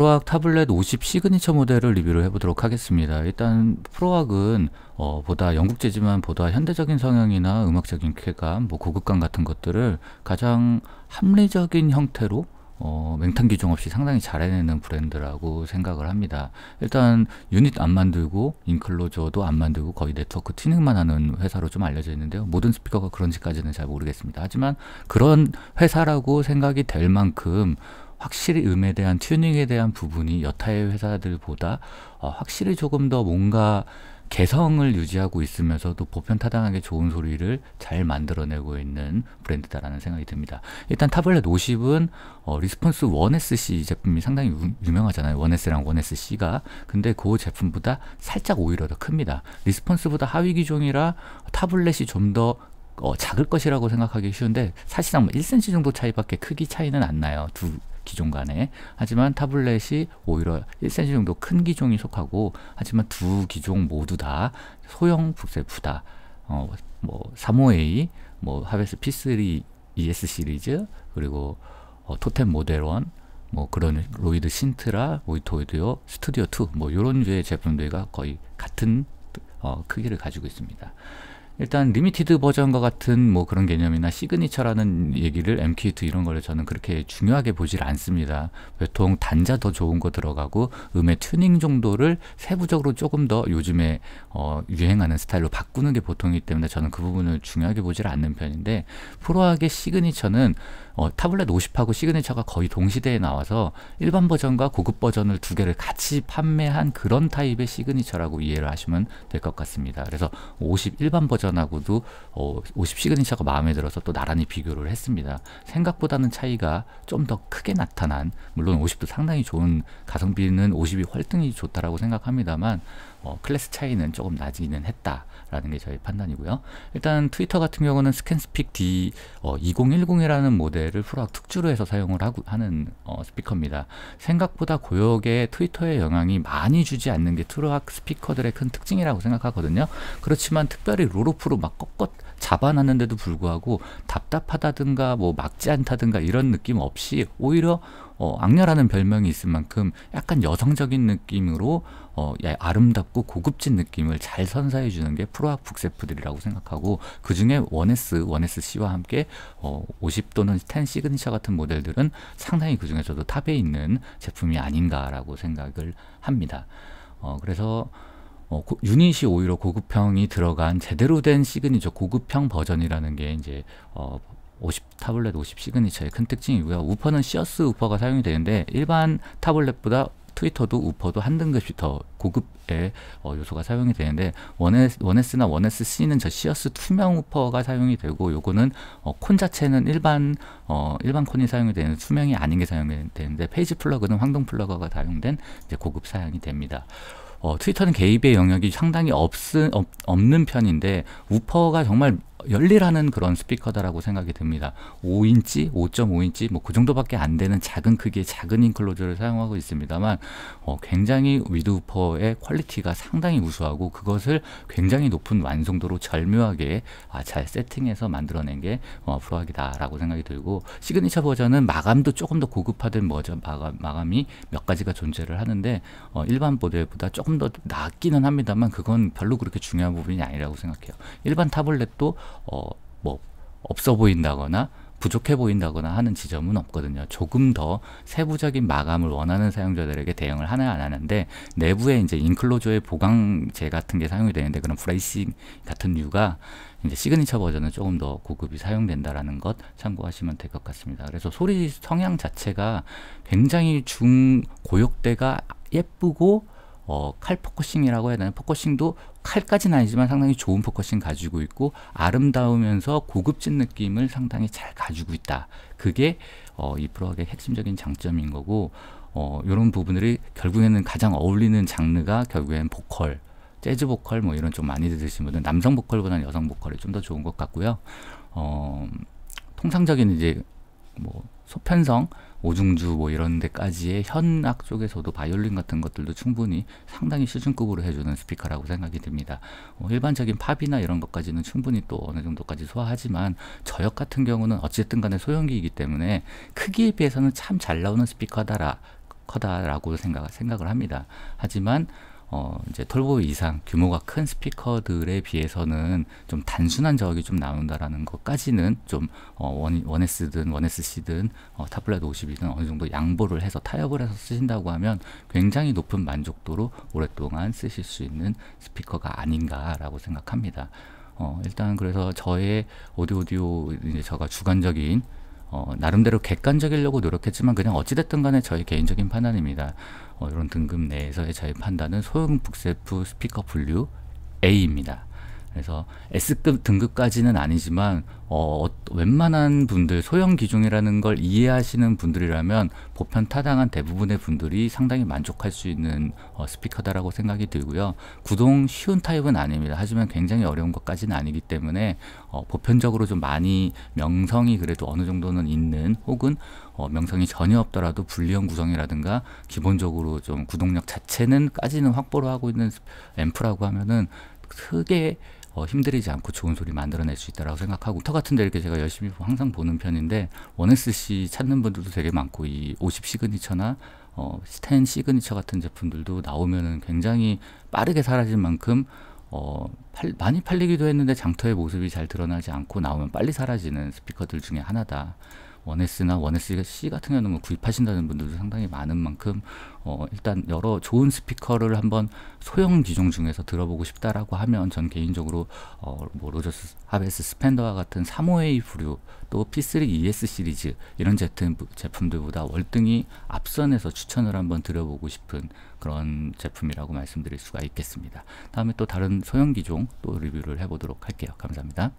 프로악 타블렛 50 시그니처 모델을 리뷰를 해보도록 하겠습니다. 일단 프로악은 어, 보다 영국 제지만 보다 현대적인 성향이나 음악적인 쾌감, 뭐 고급감 같은 것들을 가장 합리적인 형태로 어, 맹탕 기종 없이 상당히 잘 해내는 브랜드라고 생각을 합니다. 일단 유닛 안 만들고 인클로저도 안 만들고 거의 네트워크 튜닝만 하는 회사로 좀 알려져 있는데요. 모든 스피커가 그런지까지는 잘 모르겠습니다. 하지만 그런 회사라고 생각이 될 만큼 확실히 음에 대한 튜닝에 대한 부분이 여타의 회사들보다 어, 확실히 조금 더 뭔가 개성을 유지하고 있으면서도 보편타당하게 좋은 소리를 잘 만들어내고 있는 브랜드다라는 생각이 듭니다. 일단 타블렛 50은 어, 리스폰스 1SC 제품이 상당히 유, 명하잖아요 1S랑 1SC가. 근데 그 제품보다 살짝 오히려 더 큽니다. 리스폰스보다 하위 기종이라 타블렛이 좀더 어, 작을 것이라고 생각하기 쉬운데 사실상 1cm 뭐 정도 차이밖에 크기 차이는 안 나요. 두 기종 간에 하지만 타블렛이 오히려 1cm 정도 큰 기종이 속하고 하지만 두 기종 모두 다 소형 북셀프다 어, 뭐 35A, 뭐 하베스 P3 ES 시리즈 그리고 어, 토템 모델 1, 뭐 그런 로이드 신트라, 오이토이드요, 스튜디오 2, 뭐 이런 류의 제품들과 거의 같은 어, 크기를 가지고 있습니다. 일단 리미티드 버전과 같은 뭐 그런 개념이나 시그니처라는 얘기를 m q 2 이런 거를 저는 그렇게 중요하게 보질 않습니다. 보통 단자 더 좋은 거 들어가고 음의 튜닝 정도를 세부적으로 조금 더 요즘에 어, 유행하는 스타일로 바꾸는 게 보통이기 때문에 저는 그 부분을 중요하게 보질 않는 편인데 프로하게 시그니처는 어, 타블렛 50하고 시그니처가 거의 동시대에 나와서 일반 버전과 고급 버전을 두 개를 같이 판매한 그런 타입의 시그니처라고 이해를 하시면 될 것 같습니다. 그래서 50 일반 버전 버전하고도 어, 50 시그니처가 마음에 들어서 또 나란히 비교를 했습니다. 생각보다는 차이가 좀 더 크게 나타난 물론 50도 상당히 좋은 가성비는 50이 활등히 좋다라고 생각합니다만 어, 클래스 차이는 조금 나지는 했다라는 게 저희 판단이고요. 일단 트위터 같은 경우는 스캔스픽 D 어, 2010이라는 모델을 프로 특주로 해서 사용을 하고 하는 어, 스피커입니다. 생각보다 고역에 트위터의 영향이 많이 주지 않는 게 트로악 스피커들의 큰 특징이라고 생각하거든요. 그렇지만 특별히 롤 겉으로 막 꺾어 잡아놨는데도 불구하고 답답하다든가 뭐 막지 않다든가 이런 느낌 없이 오히려 어, 악녀라는 별명이 있을 만큼 약간 여성적인 느낌으로 어, 아름답고 고급진 느낌을 잘 선사해 주는 게 프로악 북세프들이라고 생각하고 그 중에 원에스, 원에스 씨와 함께 어, 50 또는 10 시그니처 같은 모델들은 상당히 그 중에서도 탑에 있는 제품이 아닌가라고 생각을 합니다. 어, 그래서 어, 고, 유닛이 오히려 고급형이 들어간 제대로 된 시그니처 고급형 버전이라는 게 이제 어, 50 타블렛 50 시그니처의 큰 특징이고요. 우퍼는 시어스 우퍼가 사용이 되는데 일반 타블렛보다 트위터도 우퍼도 한 등급이 더 고급의 어, 요소가 사용이 되는데 원S, 원나 원S C는 저 시어스 투명 우퍼가 사용이 되고 요거는 어, 콘 자체는 일반 어, 일반 콘이 사용이 되는 투명이 아닌 게 사용이 되는데 페이지 플러그는 황동 플러그가 사용된 고급 사양이 됩니다. 어, 트위터는 개입의 영역이 상당히 없 없, 는 편인데 우퍼가 정말 열일하는 그런 스피커다라고 생각이 듭니다. 5인치, 5.5인치 뭐 그 정도밖에 안 되는 작은 크기의 작은 인클로저를 사용하고 있습니다만 어, 굉장히 위드우퍼의 퀄리티가 상당히 우수하고 그것을 굉장히 높은 완성도로 절묘하게 아, 잘 세팅해서 만들어낸 게 어, 프로악이다라고 생각이 들고 시그니처 버전은 마감도 조금 더 고급화된 버전 마감, 마감이 몇 가지가 존재를 하는데 어, 일반 보드보다 조금 조금 더 낮기는 합니다만 그건 별로 그렇게 중요한 부분이 아니라고 생각해요. 일반 타블렛도 어, 뭐 없어 보인다거나 부족해 보인다거나 하는 지점은 없거든요. 조금 더 세부적인 마감을 원하는 사용자들에게 대응을 하나 안 하는데 내부에 이제 인클로저의 보강제 같은 게 사용이 되는데 그런 브레이싱 같은 류가 이제 시그니처 버전은 조금 더 고급이 사용된다라는 것 참고하시면 될 것 같습니다. 그래서 소리 성향 자체가 굉장히 중 고역대가 예쁘고 어, 칼 포커싱이라고 해야 되나? 포커싱도 칼까지는 아니지만 상당히 좋은 포커싱 가지고 있고 아름다우면서 고급진 느낌을 상당히 잘 가지고 있다. 그게 어, 이 프로의 핵심적인 장점인 거고 어, 이런 부분들이 결국에는 가장 어울리는 장르가 결국엔 보컬, 재즈 보컬 뭐 이런 좀 많이 들으신 분들 남성 보컬보다는 여성 보컬이 좀 더 좋은 것 같고요. 어, 통상적인 이제 뭐 소편성 오중주 뭐 이런 데까지의 현악 쪽에서도 바이올린 같은 것들도 충분히 상당히 시중급으로 해주는 스피커라고 생각이 듭니다. 어, 일반적인 팝이나 이런 것까지는 충분히 또 어느 정도까지 소화하지만 저역 같은 경우는 어쨌든 간에 소형기이기 때문에 크기에 비해서는 참 잘 나오는 스피커다라 커다라고 생각, 생각을 합니다. 하지만 어, 이제 톨보 이상 규모가 큰 스피커들에 비해서는 좀 단순한 저격이 좀 나온다라는 것까지는 좀 어, 원, 원S든 원SC든 어, 탑블렛 50이든 어느 정도 양보를 해서 타협을 해서 쓰신다고 하면 굉장히 높은 만족도로 오랫동안 쓰실 수 있는 스피커가 아닌가라고 생각합니다. 어, 일단 그래서 저의 오디오디오 이제 저가 주관적인 어, 나름대로 객관적이려고 노력했지만 그냥 어찌됐든 간에 저의 개인적인 판단입니다. 어, 이런 등급 내에서의 저희 판단은 소형 북세프 스피커 분류 A입니다. 그래서 S급 등급까지는 아니지만 어, 어, 웬만한 분들 소형 기종이라는 걸 이해하시는 분들이라면 보편 타당한 대부분의 분들이 상당히 만족할 수 있는 어, 스피커다라고 생각이 들고요. 구동 쉬운 타입은 아닙니다. 하지만 굉장히 어려운 것까지는 아니기 때문에 어, 보편적으로 좀 많이 명성이 그래도 어느 정도는 있는 혹은 어, 명성이 전혀 없더라도 불리형 구성이라든가 기본적으로 좀 구동력 자체는 까지는 확보를 하고 있는 앰프라고 하면은 크게 어, 힘들이지 않고 좋은 소리 만들어낼 수 있다라고 생각하고 터 같은데 이렇게 제가 열심히 항상 보는 편인데 원SC 찾는 분들도 되게 많고 이50 시그니처나 어, 10 시그니처 같은 제품들도 나오면은 굉장히 빠르게 사라진 만큼 어, 팔, 많이 팔리기도 했는데 장터의 모습이 잘 드러나지 않고 나오면 빨리 사라지는 스피커들 중에 하나다. 원S나 원SC 같은 경우는 뭐 구입하신다는 분들도 상당히 많은 만큼 어, 일단 여러 좋은 스피커를 한번 소형 기종 중에서 들어보고 싶다라고 하면 전 개인적으로 어, 뭐 로저스 하베스 스펜더와 같은 3 5 a 부류 또 P3 ES 시리즈 이런 제품, 제품들보다 월등히 앞선에서 추천을 한번 드려보고 싶은 그런 제품이라고 말씀드릴 수가 있겠습니다. 다음에 또 다른 소형 기종 또 리뷰를 해보도록 할게요. 감사합니다.